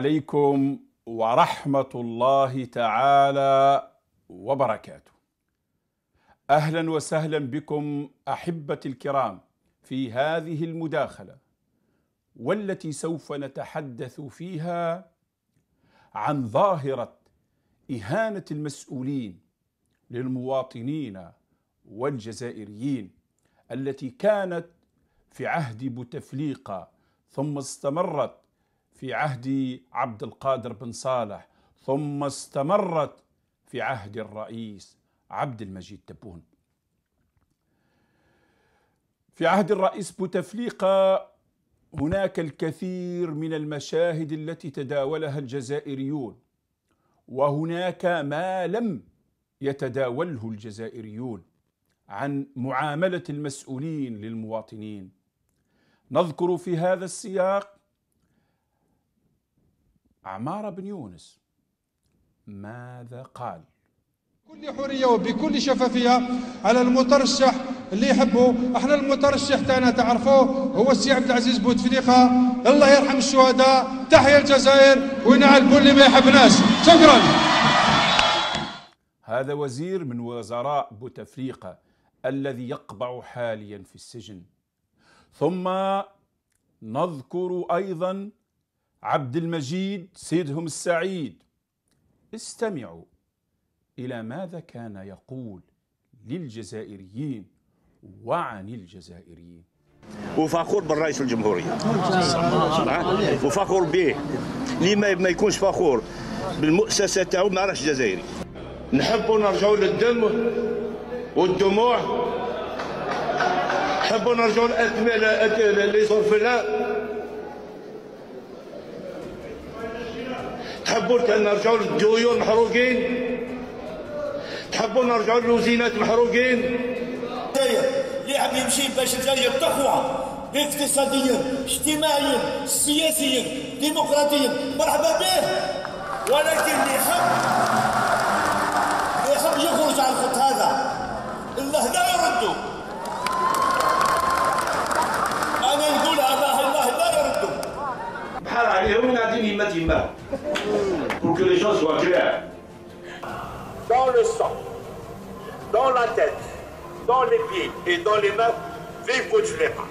عليكم ورحمه الله تعالى وبركاته اهلا وسهلا بكم احبتي الكرام في هذه المداخله والتي سوف نتحدث فيها عن ظاهره اهانه المسؤولين للمواطنين والجزائريين التي كانت في عهد بوتفليقه ثم استمرت في عهد عبد القادر بن صالح ثم استمرت في عهد الرئيس عبد المجيد تبون في عهد الرئيس بوتفليقه هناك الكثير من المشاهد التي تداولها الجزائريون وهناك ما لم يتداوله الجزائريون عن معامله المسؤولين للمواطنين نذكر في هذا السياق عمارة بن يونس ماذا قال بكل حريه وبكل شفافيه على المترشح اللي يحبه احنا المترشح تاعنا تعرفوه هو السي عبد العزيز بوتفليقه الله يرحم الشهداء تحيا الجزائر وينعل كل ما يحبناش شكرا هذا وزير من وزراء بوتفليقه الذي يقبع حاليا في السجن ثم نذكر ايضا عبد المجيد سيدهم السعيد استمعوا إلى ماذا كان يقول للجزائريين وعن الجزائريين وفخور بالرئيس الجمهورية وفخور به اللي ما يكونش فخور بالمؤسسة تاعو ما راهش جزائري نحب نرجع للدم والدموع نحب نرجع لأثمال اللي صرفنا تحبوا نرجعوا للديون محروقين تحبوا نرجعوا للوزينات محروقين اللي حاب يمشي باش الجزائر تقوى اقتصاديا اجتماعيا سياسيا ديمقراطيا مرحبا به ولكن اللي يحب اللي يحب يخرج على الخط هذا الله لا يردوا pour que les choses soient claires. Dans le sang, dans la tête, dans les pieds et dans les mains, vive continuellement.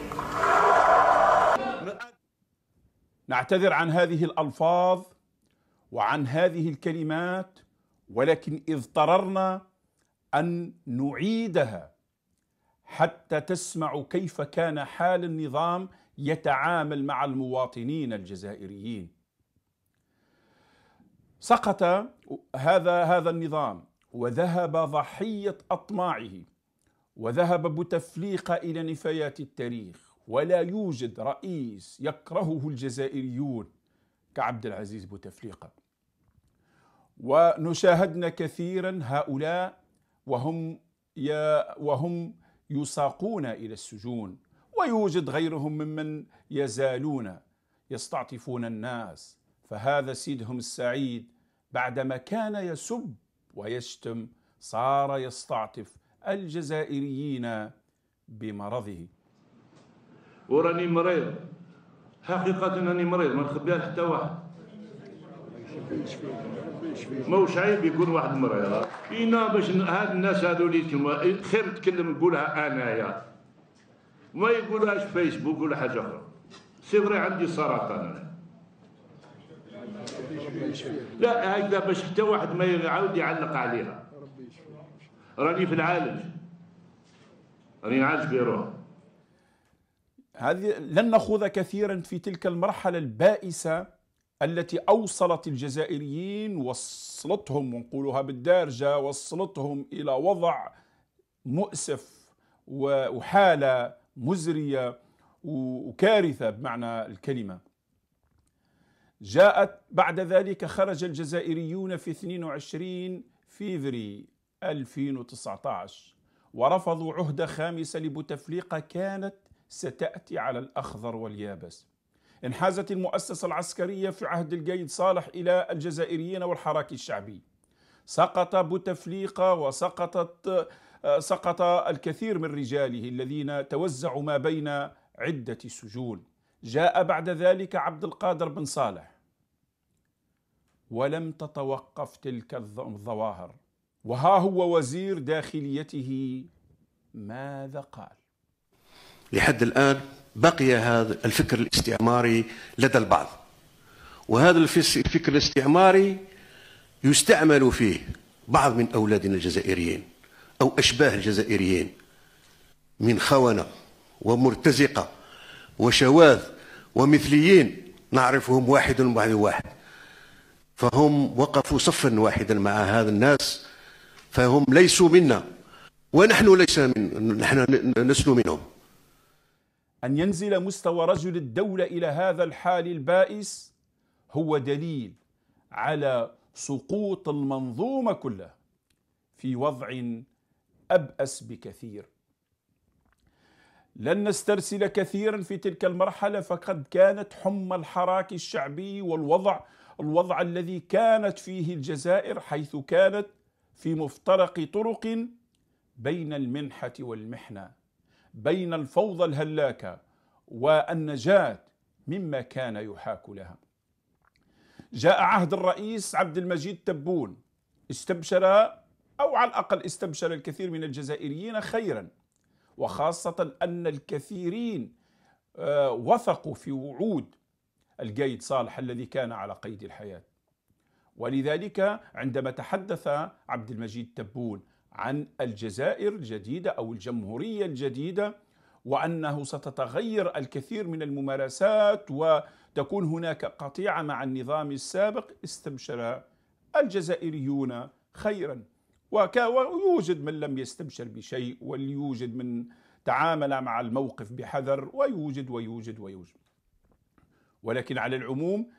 نعتذر عن هذه الألفاظ وعن هذه الكلمات ولكن اضطررنا أن نعيدها حتى تسمعوا كيف كان حال النظام يتعامل مع المواطنين الجزائريين سقط هذا هذا النظام وذهب ضحيه اطماعه وذهب بوتفليقه الى نفايات التاريخ ولا يوجد رئيس يكرهه الجزائريون كعبد العزيز بوتفليقه ونشاهدنا كثيرا هؤلاء وهم يا وهم يساقون الى السجون ويوجد غيرهم ممن يزالون يستعطفون الناس فهذا سيدهم السعيد بعدما كان يسب ويشتم صار يستعطف الجزائريين بمرضه وراني مريض حقيقة أني مريض ما نخبيها حتى واحد ما هوش عيب يكون واحد مريض إينا باش هاد الناس هذو اللي خير تكلم نقولها انايا ما يقولهاش فيسبوك ولا حاجة أخرى سيفري عندي سرطان أنا لا هكذا باش حتى واحد ما يعاود يعلق عليها راني في العالج راني نعالج بروحي هذه لن نخوض كثيرا في تلك المرحلة البائسة التي أوصلت الجزائريين وصلتهم ونقولها بالدارجة وصلتهم إلى وضع مؤسف وحالة مزرية وكارثة بمعنى الكلمة جاءت بعد ذلك خرج الجزائريون في 22 فيفري 2019 ورفضوا عهدة خامسة لبوتفليقة كانت ستأتي على الأخضر واليابس انحازت المؤسسة العسكرية في عهد القيد صالح إلى الجزائريين والحراك الشعبي سقط بوتفليقة وسقطت آه، سقط الكثير من رجاله الذين توزعوا ما بين عدة سجون جاء بعد ذلك عبد القادر بن صالح ولم تتوقف تلك الظواهر وها هو وزير داخليته ماذا قال لحد الآن بقي هذا الفكر الاستعماري لدى البعض وهذا الفكر الاستعماري يستعمل فيه بعض من أولادنا الجزائريين أو أشباه الجزائريين من خونة ومرتزقة وشواذ ومثليين نعرفهم واحد بعد واحد فهم وقفوا صفا واحدا مع هذا الناس فهم ليسوا منا ونحن ليس من نحن لسنا منهم أن ينزل مستوى رجل الدولة إلى هذا الحال البائس هو دليل على سقوط المنظومة كلها في وضع أبأس بكثير لن نسترسل كثيرا في تلك المرحلة فقد كانت حمى الحراك الشعبي والوضع الوضع الذي كانت فيه الجزائر حيث كانت في مفترق طرق بين المنحة والمحنة بين الفوضى الهلاكة والنجاة مما كان يحاك لها جاء عهد الرئيس عبد المجيد تبون استبشر أو على الأقل استبشر الكثير من الجزائريين خيرا وخاصة أن الكثيرين آه، وثقوا في وعود القايد صالح الذي كان على قيد الحياة ولذلك عندما تحدث عبد المجيد تبون عن الجزائر الجديدة أو الجمهورية الجديدة وأنه ستتغير الكثير من الممارسات وتكون هناك قطيعة مع النظام السابق استبشر الجزائريون خيراً ويوجد من لم يستبشر بشيء وليوجد من تعامل مع الموقف بحذر ويوجد ويوجد ويوجد ولكن على العموم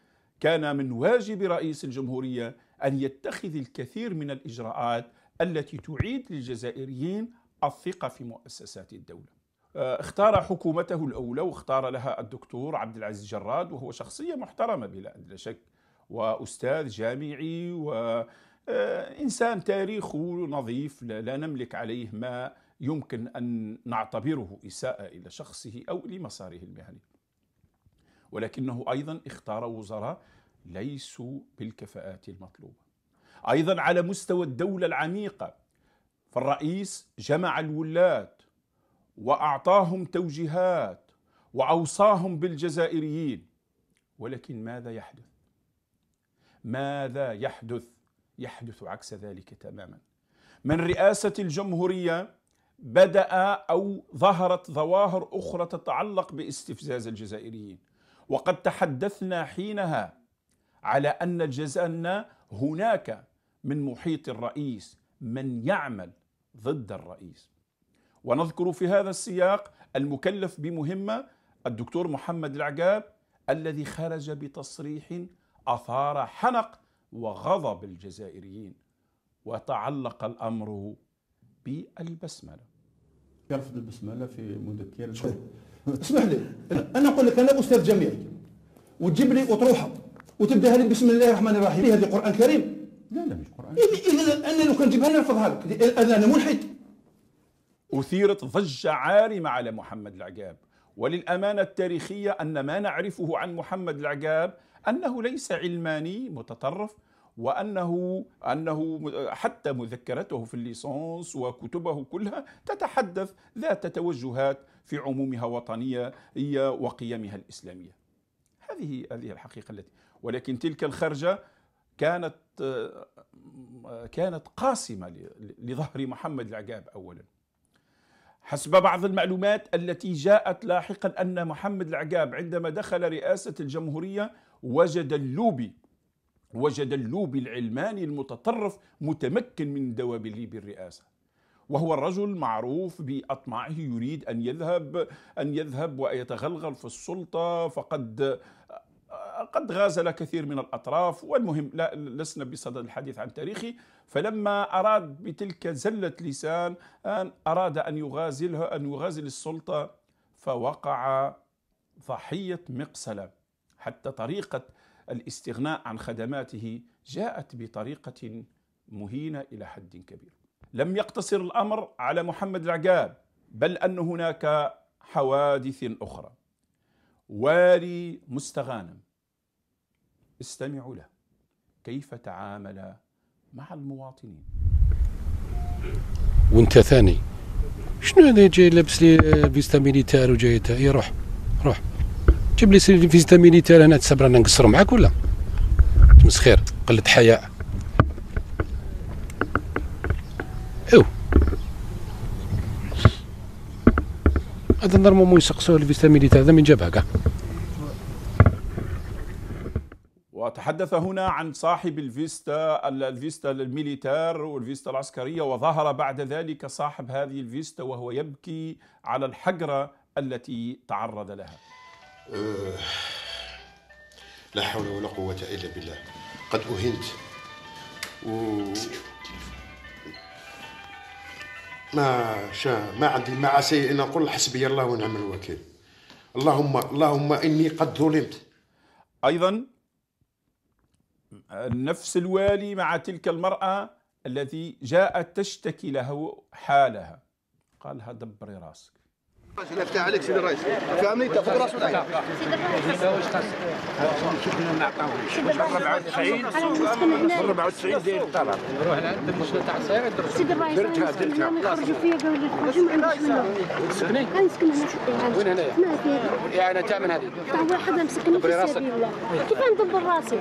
كان من واجب رئيس الجمهورية أن يتخذ الكثير من الإجراءات التي تعيد للجزائريين الثقة في مؤسسات الدولة آه، اختار حكومته الأولى واختار لها الدكتور عبد العزيز جراد وهو شخصية محترمة بلا شك وأستاذ جامعي و آه، إنسان تاريخه نظيف لا نملك عليه ما يمكن أن نعتبره إساءة إلى شخصه أو لمساره المهني ولكنه أيضا اختار وزراء ليسوا بالكفاءات المطلوبة أيضا على مستوى الدولة العميقة فالرئيس جمع الولاة وأعطاهم توجيهات وأوصاهم بالجزائريين ولكن ماذا يحدث؟ ماذا يحدث؟ يحدث عكس ذلك تماما من رئاسة الجمهورية بدأ أو ظهرت ظواهر أخرى تتعلق باستفزاز الجزائريين وقد تحدثنا حينها على أن جزائرنا هناك من محيط الرئيس من يعمل ضد الرئيس ونذكر في هذا السياق المكلف بمهمة الدكتور محمد العقاب الذي خرج بتصريح أثار حنق وغضب الجزائريين وتعلق الأمر بالبسملة يرفض البسملة في مذكرة اسمح لي أنا أقول لك أنا أستاذ جامعي وتجيب لي وتروح وتبداها لي بسم الله الرحمن الرحيم هذه قرآن كريم لا لا مش قرآن إذا أنا لو كان جيبها لي نرفضها لك أنا ملحد أثيرت ضجة عارمة على محمد العقاب وللأمانة التاريخية أن ما نعرفه عن محمد العقاب أنه ليس علماني متطرف وأنه أنه حتى مذكرته في الليسانس وكتبه كلها تتحدث ذات توجهات في عمومها وطنية وقيمها الإسلامية هذه هذه الحقيقة التي ولكن تلك الخرجة كانت كانت قاسمة لظهر محمد العقاب أولاً حسب بعض المعلومات التي جاءت لاحقا أن محمد العقاب عندما دخل رئاسة الجمهورية وجد اللوبي وجد اللوبي العلماني المتطرف متمكن من دوابلي بالرئاسة وهو الرجل معروف بأطماعه يريد أن يذهب أن يذهب ويتغلغل في السلطة فقد قد غازل كثير من الأطراف والمهم لا لسنا بصدد الحديث عن تاريخه فلما أراد بتلك زلة لسان أن أراد أن يغازلها أن يغازل السلطة فوقع ضحية مقسلة حتى طريقة الاستغناء عن خدماته جاءت بطريقة مهينة إلى حد كبير لم يقتصر الأمر على محمد العقاب بل أن هناك حوادث أخرى والي مستغانم استمعوا له كيف تعامل مع المواطنين وانت ثاني شنو هذا جاي لابس لي فيستا ميليتار وجاي تاعي روح روح جيب لي فيستا ميليتار انا تسبر انا نقصر معاك ولا تمسخير قلت حياء هذا نورمالمون يسقسوه الفيتامين تاع هذا من جابها كاع وتحدث هنا عن صاحب الفيستا الفيستا الميليتار والفيستا العسكرية وظهر بعد ذلك صاحب هذه الفيستا وهو يبكي على الحجرة التي تعرض لها أه، لا حول ولا قوة إلا بالله قد أهنت و... ما شاء ما عندي ما عسى ان اقول حسبي الله ونعم الوكيل اللهم اللهم اني قد ظلمت ايضا نفس الوالي مع تلك المراه التي جاءت تشتكي له حالها قال لها دبري راسك نفتح عليك سيدي الرئيس فهمني انت فوق راس العين شكرا ما عطاوش 94 94 داير الطلب نروح لعند المشكل تاع الصغير درت سيدي الرئيس درتها درتها خرجوا فيا قالوا لي خرجوا ما عنديش منهم غنسكن هنا وين هنايا؟ ما فيها تاع من هذه تاع واحد مسكني في السبيل كيف ندبر راسي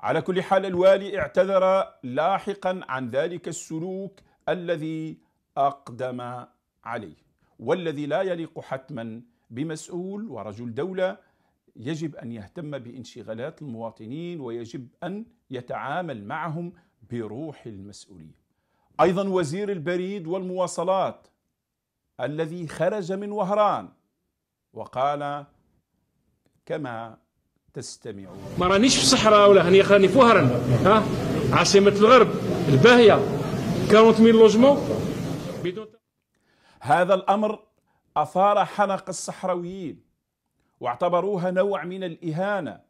على كل حال الوالي اعتذر لاحقا عن ذلك السلوك الذي اقدم عليه والذي لا يليق حتما بمسؤول ورجل دوله يجب ان يهتم بانشغالات المواطنين ويجب ان يتعامل معهم بروح المسؤوليه. ايضا وزير البريد والمواصلات الذي خرج من وهران وقال كما تستمعون ما رانيش في الصحراء ولا هني خلاني في وهران ها عاصمه الغرب الباهيه 40 ميل لوجمون هذا الأمر أثار حنق الصحراويين واعتبروها نوع من الإهانة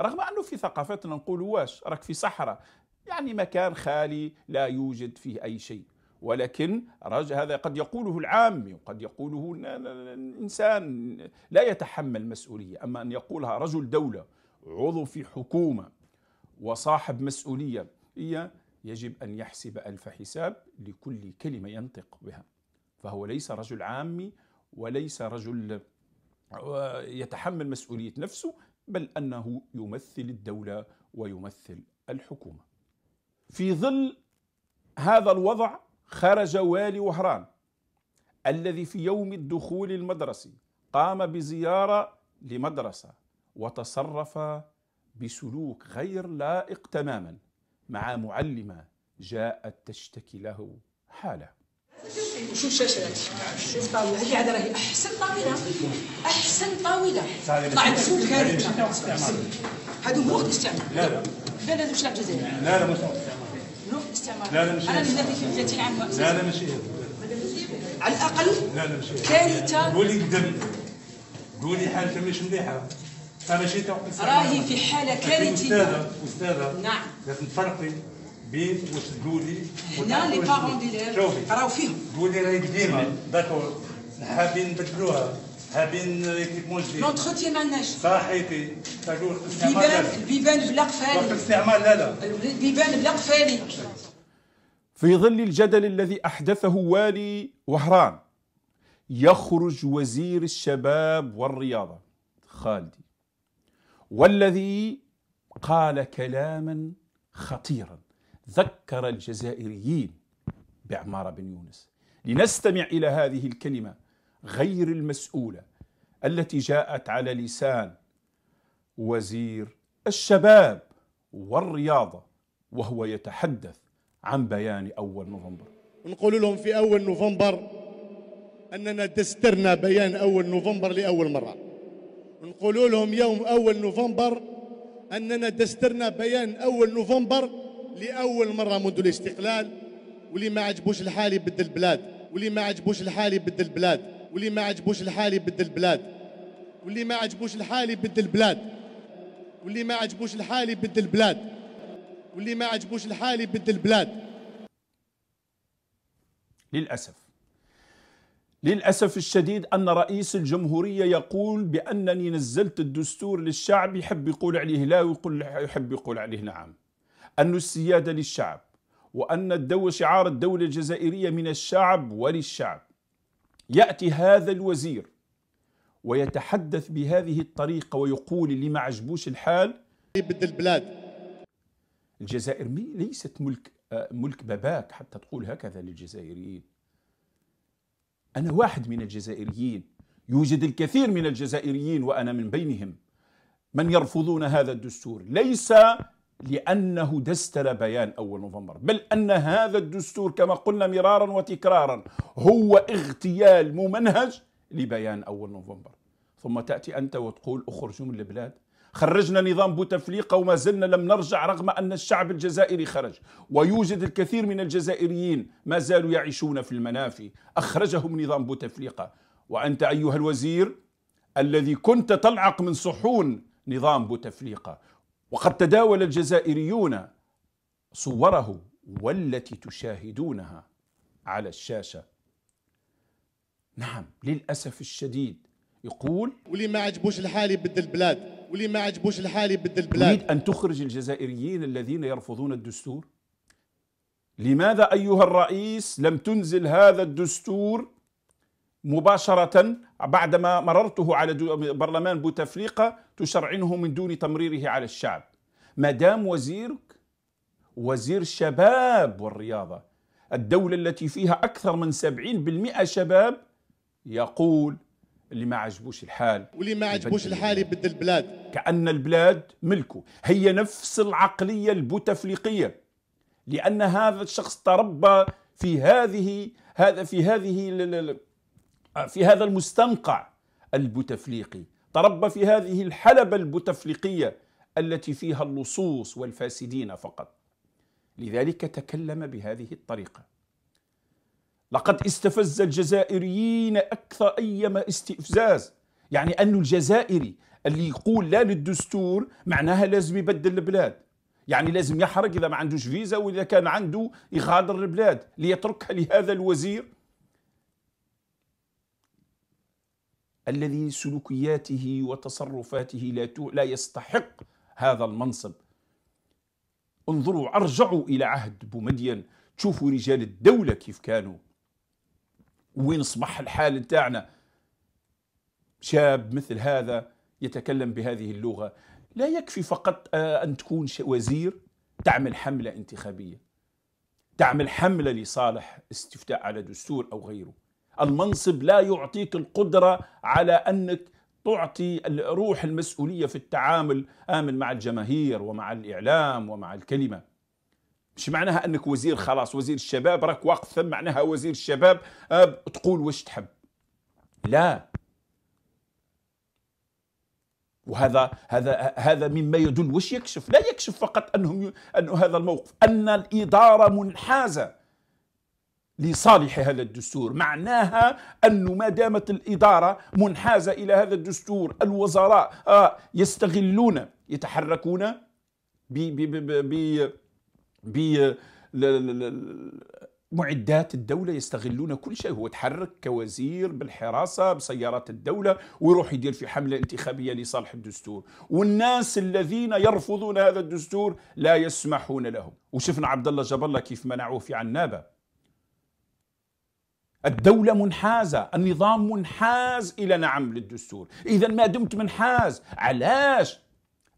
رغم أنه في ثقافتنا نقول واش راك في صحراء يعني مكان خالي لا يوجد فيه أي شيء ولكن هذا قد يقوله العامي وقد يقوله الإنسان لا يتحمل مسؤولية أما أن يقولها رجل دولة عضو في حكومة وصاحب مسؤولية هي يجب أن يحسب ألف حساب لكل كلمة ينطق بها فهو ليس رجل عامي وليس رجل يتحمل مسؤولية نفسه بل أنه يمثل الدولة ويمثل الحكومة في ظل هذا الوضع خرج والي وهران الذي في يوم الدخول المدرسي قام بزيارة لمدرسة وتصرف بسلوك غير لائق تماما مع معلمة جاءت تشتكي له حاله شوف الشاشه هذه شوف طاوله هذه عاد راهي احسن طاوله احسن طاوله طلعت فوق كارثه هادو مو استعمال لا لا لا لا مش لاعب جزائري لا لا مش لاعب استعمار لا لا مش انا اللي في 30 عام لا لا مش على الاقل لا لا مش كارثه قولي قدام قولي حاجه مش مليحه انا شئت راهي في حاله كارثيه استاذه استاذه نعم لازم تفرقي بين واش تقولي هنا لي بارون ديليف راهو فيهم قولي راهي قديمه داكور حابين نبدلوها حابين ايكيبمون جديد ما مالناش صحيتي تقول البيبان البيبان بلا قفالي الاستعمال لا لا البيبان بلا قفالي في ظل الجدل الذي احدثه والي وهران يخرج وزير الشباب والرياضه خالدي والذي قال كلاما خطيرا ذكر الجزائريين بعمار بن يونس لنستمع الى هذه الكلمه غير المسؤوله التي جاءت على لسان وزير الشباب والرياضه وهو يتحدث عن بيان اول نوفمبر نقول لهم في اول نوفمبر اننا دسترنا بيان اول نوفمبر لاول مره نقولوا لهم يوم أول نوفمبر أننا دسترنا بيان أول نوفمبر لأول مرة منذ الاستقلال واللي ما عجبوش الحال يبدل البلاد واللي ما عجبوش الحال يبدل البلاد واللي ما عجبوش الحال يبدل البلاد واللي ما عجبوش الحال يبدل البلاد واللي ما عجبوش الحال يبدل البلاد واللي ما عجبوش الحال يبدل البلاد للأسف للأسف الشديد أن رئيس الجمهورية يقول بأنني نزلت الدستور للشعب يحب يقول عليه لا ويقول يحب يقول عليه نعم أن السيادة للشعب وأن الدولة شعار الدولة الجزائرية من الشعب وللشعب يأتي هذا الوزير ويتحدث بهذه الطريقة ويقول اللي ما عجبوش الحال يبدل البلاد الجزائر ليست ملك آه، ملك باباك حتى تقول هكذا للجزائريين أنا واحد من الجزائريين يوجد الكثير من الجزائريين وأنا من بينهم من يرفضون هذا الدستور ليس لأنه دستل بيان أول نوفمبر بل أن هذا الدستور كما قلنا مرارا وتكرارا هو اغتيال ممنهج لبيان أول نوفمبر ثم تأتي أنت وتقول أخرجوا من البلاد خرجنا نظام بوتفليقة وما زلنا لم نرجع رغم أن الشعب الجزائري خرج ويوجد الكثير من الجزائريين ما زالوا يعيشون في المنافي أخرجهم نظام بوتفليقة وأنت أيها الوزير الذي كنت تلعق من صحون نظام بوتفليقة وقد تداول الجزائريون صوره والتي تشاهدونها على الشاشة نعم للأسف الشديد يقول واللي ما عجبوش الحال يبدل البلاد واللي ما عجبوش الحال يبدل البلاد تريد أن تخرج الجزائريين الذين يرفضون الدستور لماذا أيها الرئيس لم تنزل هذا الدستور مباشرة بعدما مررته على برلمان بوتفليقة تشرعنه من دون تمريره على الشعب ما دام وزيرك وزير شباب والرياضة الدولة التي فيها أكثر من 70% شباب يقول اللي ما عجبوش الحال واللي ما عجبوش الحال يبدل البلاد كأن البلاد ملكه هي نفس العقلية البوتفليقية لأن هذا الشخص تربى في هذه هذا في هذه في هذا المستنقع البوتفليقي تربى في هذه الحلبة البوتفليقية التي فيها اللصوص والفاسدين فقط لذلك تكلم بهذه الطريقة لقد استفز الجزائريين أكثر أيما استفزاز يعني أن الجزائري اللي يقول لا للدستور معناها لازم يبدل البلاد يعني لازم يحرق إذا ما عندوش فيزا وإذا كان عنده يغادر البلاد ليتركها لهذا الوزير الذي سلوكياته وتصرفاته لا لا يستحق هذا المنصب انظروا ارجعوا الى عهد بومدين تشوفوا رجال الدوله كيف كانوا وين اصبح الحال نتاعنا شاب مثل هذا يتكلم بهذه اللغة لا يكفي فقط آه، أن تكون وزير تعمل حملة انتخابية تعمل حملة لصالح استفتاء على دستور أو غيره المنصب لا يعطيك القدرة على أنك تعطي روح المسؤولية في التعامل آمن مع الجماهير ومع الإعلام ومع الكلمة مش معناها أنك وزير خلاص وزير الشباب راك واقف معناها وزير الشباب آه، تقول واش تحب لا وهذا هذا هذا مما يدل وش يكشف لا يكشف فقط انهم ان هذا الموقف ان الاداره منحازه لصالح هذا الدستور معناها أنه ما دامت الإدارة منحازة إلى هذا الدستور الوزراء آه يستغلون يتحركون ب ب ب ب معدات الدولة يستغلون كل شيء هو تحرك كوزير بالحراسة بسيارات الدولة ويروح يدير في حملة انتخابية لصالح الدستور والناس الذين يرفضون هذا الدستور لا يسمحون لهم وشفنا عبد الله جاب الله كيف منعوه في عنابة الدولة منحازة النظام منحاز إلى نعم للدستور إذا ما دمت منحاز علاش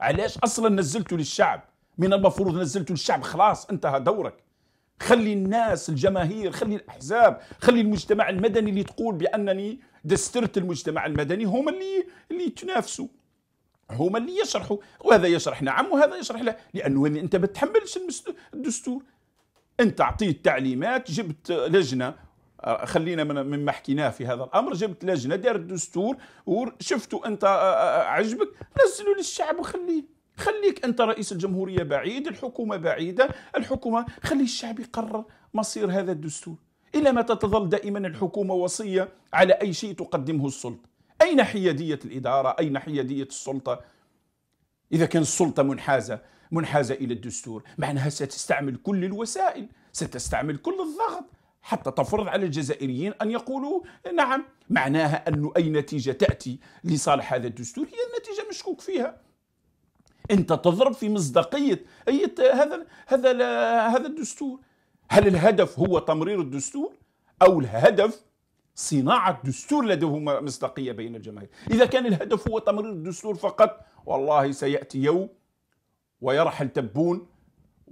علاش أصلا نزلته للشعب من المفروض نزلته للشعب خلاص انتهى دورك خلي الناس الجماهير خلي الأحزاب خلي المجتمع المدني اللي تقول بأنني دسترت المجتمع المدني هم اللي اللي تنافسوا هما اللي يشرحوا وهذا يشرح نعم وهذا يشرح لا لانه انت ما تحملش الدستور انت اعطيت تعليمات جبت لجنه آه، خلينا من مما حكيناه في هذا الامر جبت لجنه دارت دستور وشفتوا انت آه، آه، عجبك نزلوا للشعب وخليه خليك انت رئيس الجمهوريه بعيد الحكومه بعيده الحكومه خلي الشعب يقرر مصير هذا الدستور الى متى تظل دائما الحكومه وصيه على اي شيء تقدمه السلطه اين حياديه الاداره اين حياديه السلطه اذا كان السلطه منحازه منحازه الى الدستور معناها ستستعمل كل الوسائل ستستعمل كل الضغط حتى تفرض على الجزائريين ان يقولوا نعم معناها ان اي نتيجه تاتي لصالح هذا الدستور هي النتيجه مشكوك فيها انت تضرب في مصداقيه اي هذا هذا هذا الدستور هل الهدف هو تمرير الدستور او الهدف صناعه دستور لديه مصداقيه بين الجماهير اذا كان الهدف هو تمرير الدستور فقط والله سياتي يوم ويرحل تبون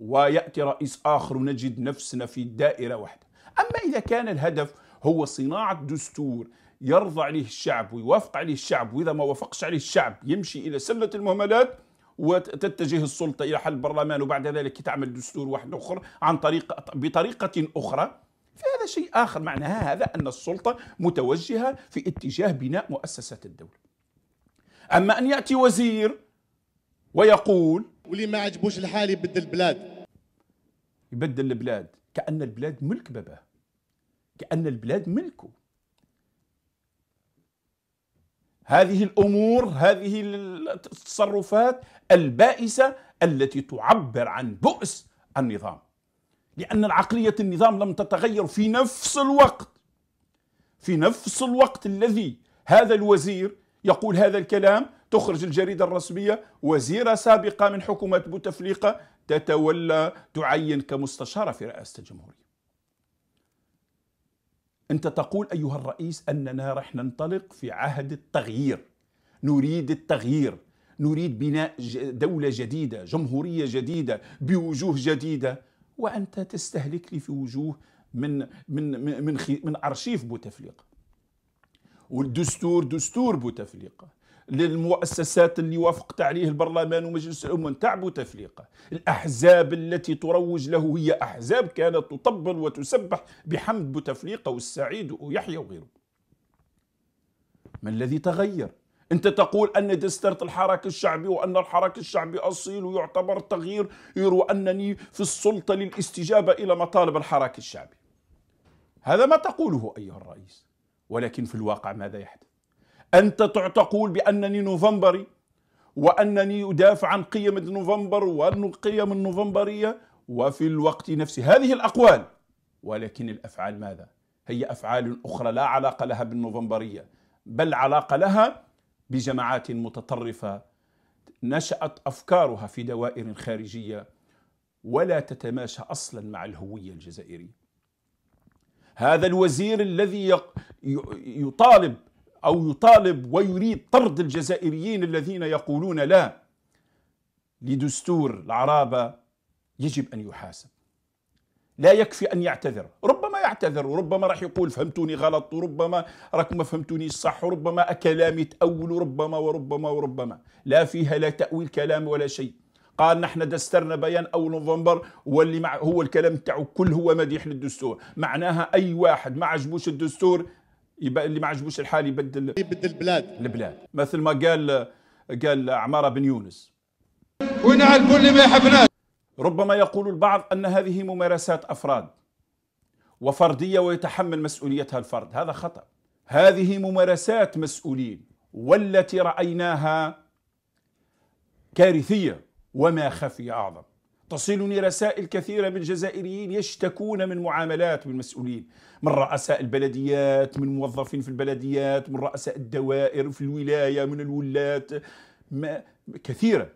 وياتي رئيس اخر ونجد نفسنا في دائره واحده اما اذا كان الهدف هو صناعه دستور يرضى عليه الشعب ويوافق عليه الشعب واذا ما وافقش عليه الشعب يمشي الى سله المهملات وتتجه السلطه الى حل البرلمان وبعد ذلك تعمل دستور واحد اخر عن طريق بطريقه اخرى فهذا شيء اخر معناها هذا ان السلطه متوجهه في اتجاه بناء مؤسسات الدوله اما ان ياتي وزير ويقول واللي ما عجبوش الحال يبدل البلاد يبدل البلاد كأن البلاد ملك باباه كأن البلاد ملكه هذه الامور هذه التصرفات البائسه التي تعبر عن بؤس النظام لان عقليه النظام لم تتغير في نفس الوقت في نفس الوقت الذي هذا الوزير يقول هذا الكلام تخرج الجريده الرسميه وزيره سابقه من حكومه بوتفليقه تتولى تعين كمستشاره في رئاسه الجمهوريه أنت تقول أيها الرئيس أننا رح ننطلق في عهد التغيير نريد التغيير نريد بناء دولة جديدة جمهورية جديدة بوجوه جديدة وأنت تستهلك لي في وجوه من من من من, من أرشيف بوتفليقة والدستور دستور بوتفليقة للمؤسسات اللي وافقت عليه البرلمان ومجلس الأمة نتاع بوتفليقة الأحزاب التي تروج له هي أحزاب كانت تطبل وتسبح بحمد بوتفليقة والسعيد ويحيى وغيره ما الذي تغير؟ انت تقول ان دسترت الحراك الشعبي وان الحراك الشعبي اصيل ويعتبر تغيير وانني في السلطه للاستجابه الى مطالب الحراك الشعبي هذا ما تقوله ايها الرئيس ولكن في الواقع ماذا يحدث أنت تقول بأنني نوفمبري وأنني أدافع عن قيم نوفمبر والقيم النوفمبرية وفي الوقت نفسه هذه الأقوال ولكن الأفعال ماذا؟ هي أفعال أخرى لا علاقة لها بالنوفمبرية بل علاقة لها بجماعات متطرفة نشأت أفكارها في دوائر خارجية ولا تتماشى أصلا مع الهوية الجزائرية هذا الوزير الذي يطالب أو يطالب ويريد طرد الجزائريين الذين يقولون لا لدستور العرابة يجب أن يحاسب لا يكفي أن يعتذر ربما يعتذر وربما راح يقول فهمتوني غلط وربما راكم ما فهمتونيش صح وربما كلامي تأول وربما وربما وربما لا فيها لا تأويل كلام ولا شيء قال نحن دسترنا بيان اول نوفمبر واللي مع هو الكلام تاعو كل هو مديح للدستور معناها اي واحد ما عجبوش الدستور يبقى اللي ما عجبوش الحال يبدل يبدل البلاد البلاد مثل ما قال قال عماره بن يونس وين على اللي ما يحبناش ربما يقول البعض ان هذه ممارسات افراد وفرديه ويتحمل مسؤوليتها الفرد هذا خطا هذه ممارسات مسؤولين والتي رايناها كارثيه وما خفي اعظم تصلني رسائل كثيرة من جزائريين يشتكون من معاملات من مسؤولين من رؤساء البلديات من موظفين في البلديات من رؤساء الدوائر في الولاية من الولات ما كثيرة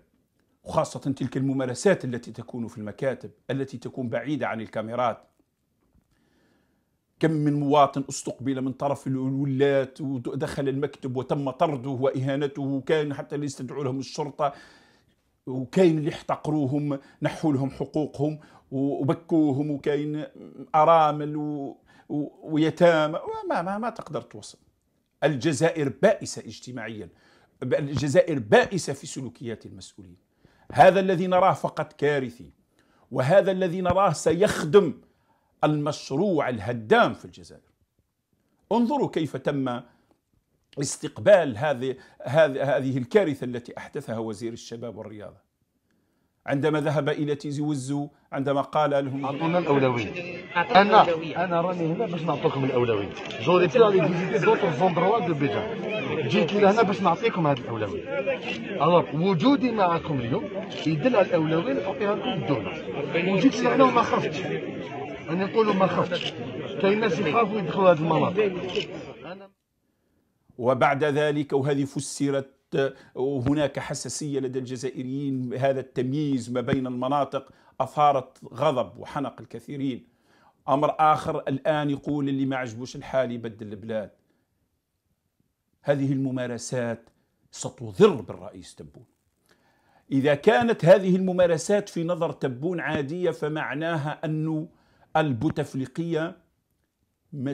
وخاصة تلك الممارسات التي تكون في المكاتب التي تكون بعيدة عن الكاميرات كم من مواطن استقبل من طرف الولات ودخل المكتب وتم طرده وإهانته وكان حتى يستدعوا لهم الشرطة وكاين اللي احتقروهم نحوا لهم حقوقهم وبكوهم وكاين ارامل و... و... ويتامى ما, ما ما تقدر توصل الجزائر بائسه اجتماعيا الجزائر بائسه في سلوكيات المسؤولين هذا الذي نراه فقط كارثي وهذا الذي نراه سيخدم المشروع الهدام في الجزائر انظروا كيف تم استقبال هذه هذه الكارثه التي احدثها وزير الشباب والرياضه عندما ذهب الى تيزي وزو عندما قال لهم اعطونا الاولويه انا انا راني هنا باش نعطيكم الاولويه جوري بي عليك فيزيتي دوتر زوندروا دو بيجا جيت لهنا باش نعطيكم هذه الاولويه الوغ وجودي معكم اليوم يدل على الاولويه اللي اعطيها لكم الدوله وجيت لهنا وما خفتش انا نقولوا ما خفتش كاين ناس يخافوا يدخلوا هذه المناطق وبعد ذلك وهذه فسرت وهناك حساسية لدى الجزائريين هذا التمييز ما بين المناطق أثارت غضب وحنق الكثيرين أمر آخر الآن يقول اللي ما عجبوش الحال يبدل البلاد هذه الممارسات ستضر بالرئيس تبون إذا كانت هذه الممارسات في نظر تبون عادية فمعناها أن البوتفليقية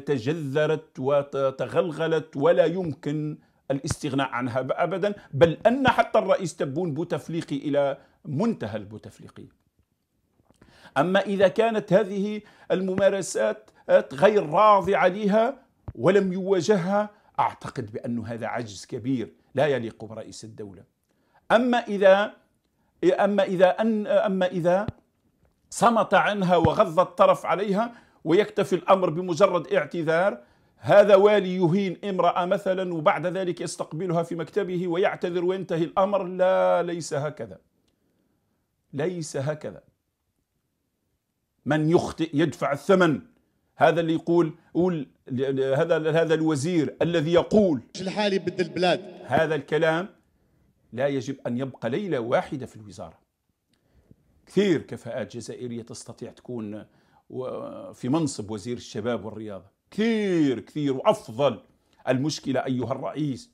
تجذرت وتغلغلت ولا يمكن الاستغناء عنها ابدا بل ان حتى الرئيس تبون بوتفليقي الى منتهى البوتفليقي اما اذا كانت هذه الممارسات غير راضعه عليها ولم يواجهها اعتقد بان هذا عجز كبير لا يليق برئيس الدوله اما اذا اما اذا أن اما اذا صمت عنها وغض الطرف عليها ويكتفي الأمر بمجرد اعتذار هذا والي يهين امرأة مثلا وبعد ذلك يستقبلها في مكتبه ويعتذر وينتهي الأمر لا ليس هكذا ليس هكذا من يخطئ يدفع الثمن هذا اللي يقول قول هذا هذا الوزير الذي يقول الحالي بد البلاد هذا الكلام لا يجب ان يبقى ليله واحده في الوزاره كثير كفاءات جزائريه تستطيع تكون في منصب وزير الشباب والرياضة كثير كثير وأفضل المشكلة أيها الرئيس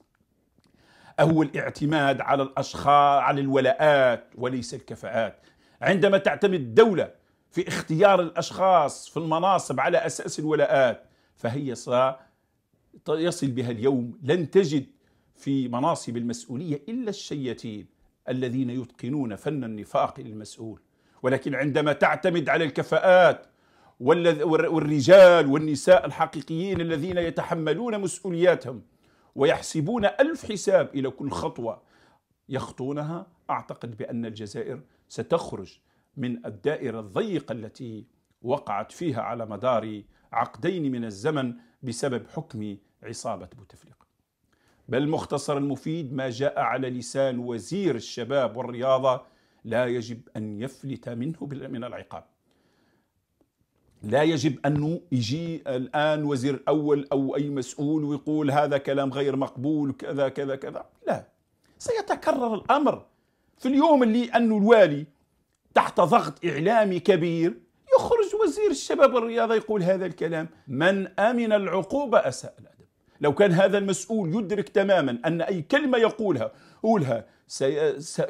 هو الاعتماد على الأشخاص على الولاءات وليس الكفاءات عندما تعتمد الدولة في اختيار الأشخاص في المناصب على أساس الولاءات فهي سيصل بها اليوم لن تجد في مناصب المسؤولية إلا الشيتين الذين يتقنون فن النفاق للمسؤول ولكن عندما تعتمد على الكفاءات والرجال والنساء الحقيقيين الذين يتحملون مسؤولياتهم ويحسبون ألف حساب إلى كل خطوة يخطونها أعتقد بأن الجزائر ستخرج من الدائرة الضيقة التي وقعت فيها على مدار عقدين من الزمن بسبب حكم عصابة بوتفليقة بل مختصر المفيد ما جاء على لسان وزير الشباب والرياضة لا يجب أن يفلت منه من العقاب لا يجب أنه يجي الآن وزير الأول أو أي مسؤول ويقول هذا كلام غير مقبول كذا كذا كذا لا سيتكرر الأمر في اليوم اللي أنه الوالي تحت ضغط إعلامي كبير يخرج وزير الشباب والرياضة يقول هذا الكلام من أمن العقوبة أساء الأدب لو كان هذا المسؤول يدرك تماما أن أي كلمة يقولها قولها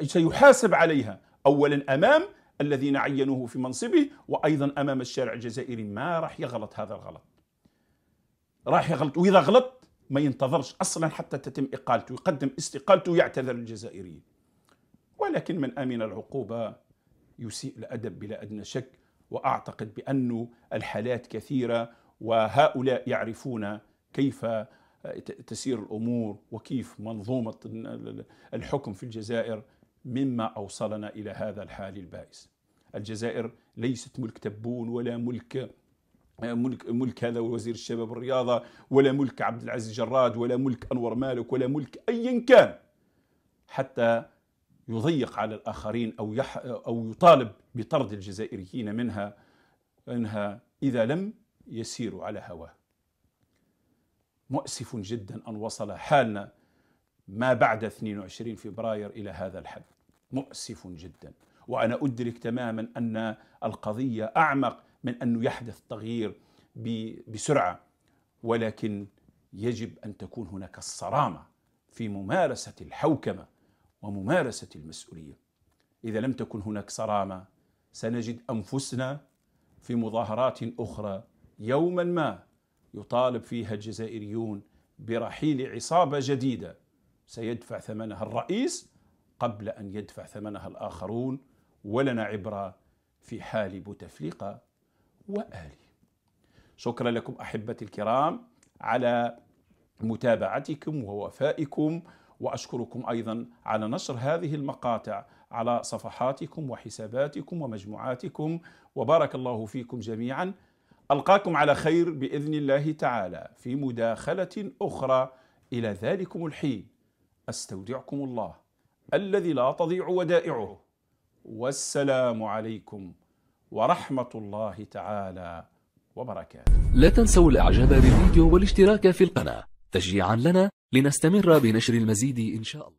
سيحاسب عليها أولا أمام الذين عينوه في منصبه وايضا امام الشارع الجزائري ما راح يغلط هذا الغلط راح يغلط واذا غلط ما ينتظرش اصلا حتى تتم اقالته يقدم استقالته ويعتذر للجزائريين ولكن من امن العقوبه يسيء الادب بلا ادنى شك واعتقد بانه الحالات كثيره وهؤلاء يعرفون كيف تسير الامور وكيف منظومه الحكم في الجزائر مما أوصلنا إلى هذا الحال البائس الجزائر ليست ملك تبون ولا ملك آه، ملك ملك هذا وزير الشباب والرياضه ولا ملك عبد العزيز جراد ولا ملك انور مالك ولا ملك ايا كان حتى يضيق على الاخرين او يح او يطالب بطرد الجزائريين منها انها اذا لم يسيروا على هواه. مؤسف جدا ان وصل حالنا ما بعد 22 فبراير الى هذا الحد مؤسف جدا وانا ادرك تماما ان القضيه اعمق من انه يحدث تغيير بسرعه ولكن يجب ان تكون هناك الصرامه في ممارسه الحوكمه وممارسه المسؤوليه اذا لم تكن هناك صرامه سنجد انفسنا في مظاهرات اخرى يوما ما يطالب فيها الجزائريون برحيل عصابه جديده سيدفع ثمنها الرئيس قبل أن يدفع ثمنها الآخرون ولنا عبرة في حال بوتفليقة وآله شكرا لكم أحبتي الكرام على متابعتكم ووفائكم واشكركم ايضا على نشر هذه المقاطع على صفحاتكم وحساباتكم ومجموعاتكم وبارك الله فيكم جميعا القاكم على خير باذن الله تعالى في مداخله اخرى الى ذلكم الحين استودعكم الله الذي لا تضيع ودائعه والسلام عليكم ورحمه الله تعالى وبركاته. لا تنسوا الاعجاب بالفيديو والاشتراك في القناه تشجيعا لنا لنستمر بنشر المزيد ان شاء الله.